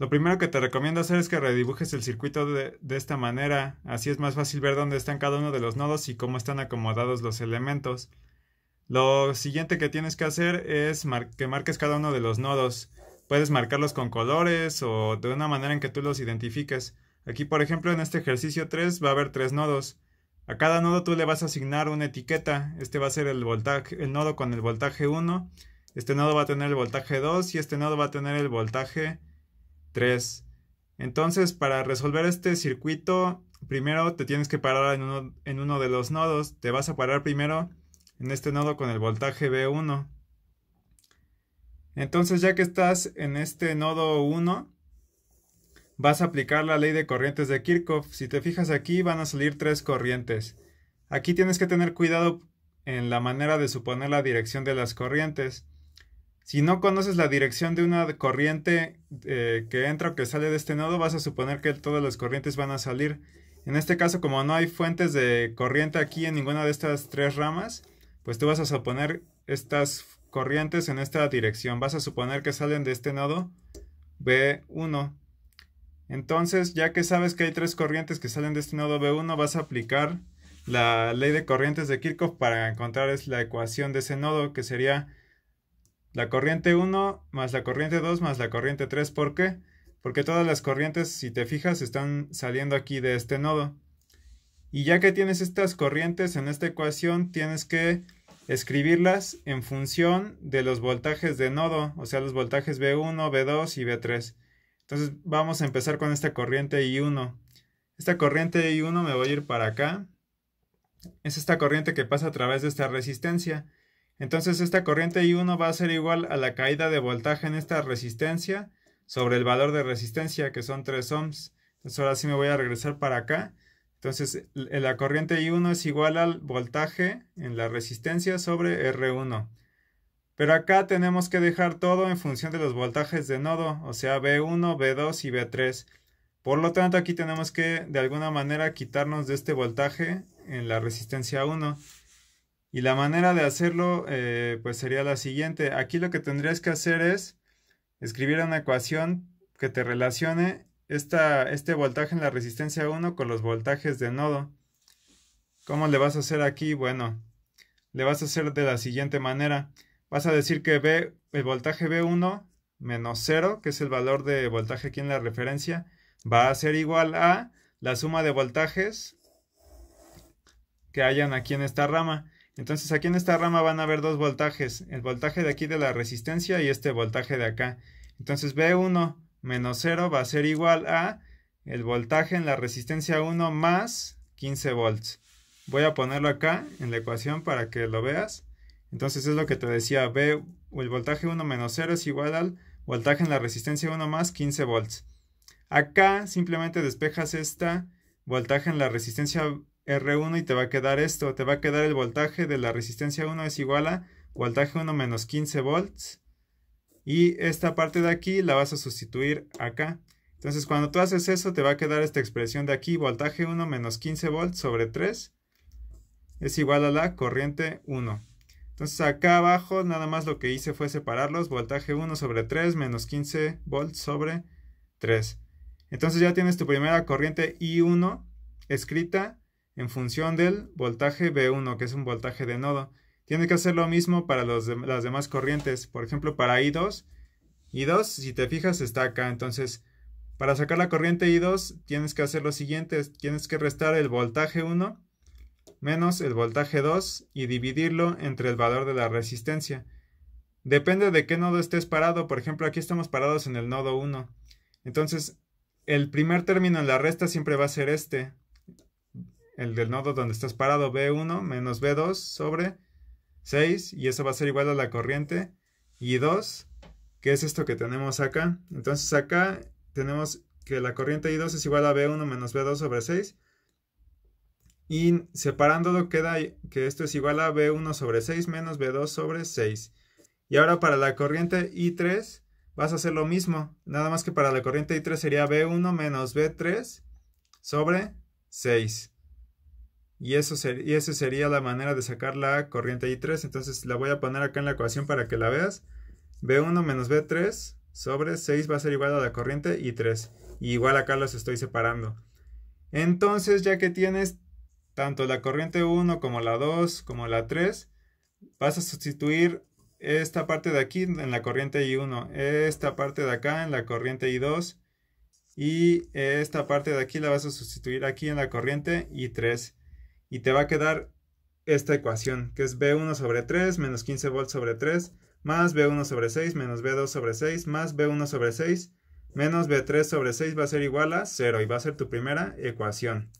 Lo primero que te recomiendo hacer es que redibujes el circuito de, esta manera, así es más fácil ver dónde están cada uno de los nodos y cómo están acomodados los elementos. Lo siguiente que tienes que hacer es que marques cada uno de los nodos. Puedes marcarlos con colores o de una manera en que tú los identifiques. Aquí, por ejemplo, en este ejercicio 3 va a haber tres nodos. A cada nodo tú le vas a asignar una etiqueta. Este va a ser el, voltaje, el nodo con el voltaje 1, este nodo va a tener el voltaje 2 y este nodo va a tener el voltaje 3. Entonces, para resolver este circuito, primero te tienes que parar en uno, de los nodos. Te vas a parar primero en este nodo con el voltaje V1. Entonces, ya que estás en este nodo 1, vas a aplicar la ley de corrientes de Kirchhoff. Si te fijas aquí, van a salir tres corrientes. Aquí tienes que tener cuidado en la manera de suponer la dirección de las corrientes. Si no conoces la dirección de una corriente eh, que entra o que sale de este nodo, vas a suponer que todas las corrientes van a salir. En este caso, como no hay fuentes de corriente aquí en ninguna de estas tres ramas, pues tú vas a suponer estas corrientes en esta dirección. Vas a suponer que salen de este nodo B1. Entonces, ya que sabes que hay tres corrientes que salen de este nodo B1, vas a aplicar la ley de corrientes de Kirchhoff para encontrar la ecuación de ese nodo, que sería la corriente 1 más la corriente 2 más la corriente 3. ¿Por qué? Porque todas las corrientes, si te fijas, están saliendo aquí de este nodo. Y ya que tienes estas corrientes en esta ecuación, tienes que escribirlas en función de los voltajes de nodo, o sea, los voltajes v 1 v 2 y v 3 Entonces vamos a empezar con esta corriente I1. Esta corriente I1 me voy a ir para acá. Es esta corriente que pasa a través de esta resistencia. Entonces esta corriente I1 va a ser igual a la caída de voltaje en esta resistencia sobre el valor de resistencia que son 3 ohms. Entonces ahora sí me voy a regresar para acá. Entonces la corriente I1 es igual al voltaje en la resistencia sobre R1. Pero acá tenemos que dejar todo en función de los voltajes de nodo, o sea v 1 B2 y v 3 Por lo tanto aquí tenemos que de alguna manera quitarnos de este voltaje en la resistencia 1. Y la manera de hacerlo, eh, pues sería la siguiente. Aquí lo que tendrías que hacer es escribir una ecuación que te relacione este voltaje en la resistencia 1 con los voltajes de nodo. ¿Cómo le vas a hacer aquí? Bueno, le vas a hacer de la siguiente manera. Vas a decir que el voltaje B1 menos 0, que es el valor de voltaje aquí en la referencia, va a ser igual a la suma de voltajes que hayan aquí en esta rama. Entonces aquí en esta rama van a haber dos voltajes, el voltaje de aquí de la resistencia y este voltaje de acá. Entonces V1 menos 0 va a ser igual a el voltaje en la resistencia 1 más 15 volts. Voy a ponerlo acá en la ecuación para que lo veas. Entonces es lo que te decía, V, el voltaje 1 menos 0 es igual al voltaje en la resistencia 1 más 15 volts. Acá simplemente despejas esta voltaje en la resistencia R1 y te va a quedar esto, te va a quedar el voltaje de la resistencia 1 es igual a voltaje 1 menos 15 volts y esta parte de aquí la vas a sustituir acá. Entonces cuando tú haces eso te va a quedar esta expresión de aquí, voltaje 1 menos 15 volts sobre 3 es igual a la corriente 1. Entonces acá abajo nada más lo que hice fue separarlos, voltaje 1 sobre 3 menos 15 volts sobre 3. Entonces ya tienes tu primera corriente I1 escrita en función del voltaje V1, que es un voltaje de nodo. tiene que hacer lo mismo para las demás corrientes. Por ejemplo, para I2, I2, si te fijas, está acá. Entonces, para sacar la corriente I2, tienes que hacer lo siguiente. Tienes que restar el voltaje 1 menos el voltaje 2 y dividirlo entre el valor de la resistencia. Depende de qué nodo estés parado. Por ejemplo, aquí estamos parados en el nodo 1. Entonces, el primer término en la resta siempre va a ser este el del nodo donde estás parado, B1 menos B2 sobre 6, y eso va a ser igual a la corriente I2, que es esto que tenemos acá. Entonces acá tenemos que la corriente I2 es igual a B1 menos B2 sobre 6, y separándolo queda que esto es igual a B1 sobre 6 menos B2 sobre 6. Y ahora para la corriente I3 vas a hacer lo mismo, nada más que para la corriente I3 sería B1 menos B3 sobre 6. Y, eso esa sería la manera de sacar la corriente I3. Entonces la voy a poner acá en la ecuación para que la veas. B1 menos B3 sobre 6 va a ser igual a la corriente I3. igual acá los estoy separando. Entonces ya que tienes tanto la corriente 1 como la 2 como la 3, vas a sustituir esta parte de aquí en la corriente I1, esta parte de acá en la corriente I2 y esta parte de aquí la vas a sustituir aquí en la corriente I3 y te va a quedar esta ecuación, que es B1 sobre 3 menos 15 volts sobre 3, más B1 sobre 6 menos B2 sobre 6, más B1 sobre 6, menos B3 sobre 6 va a ser igual a 0 y va a ser tu primera ecuación.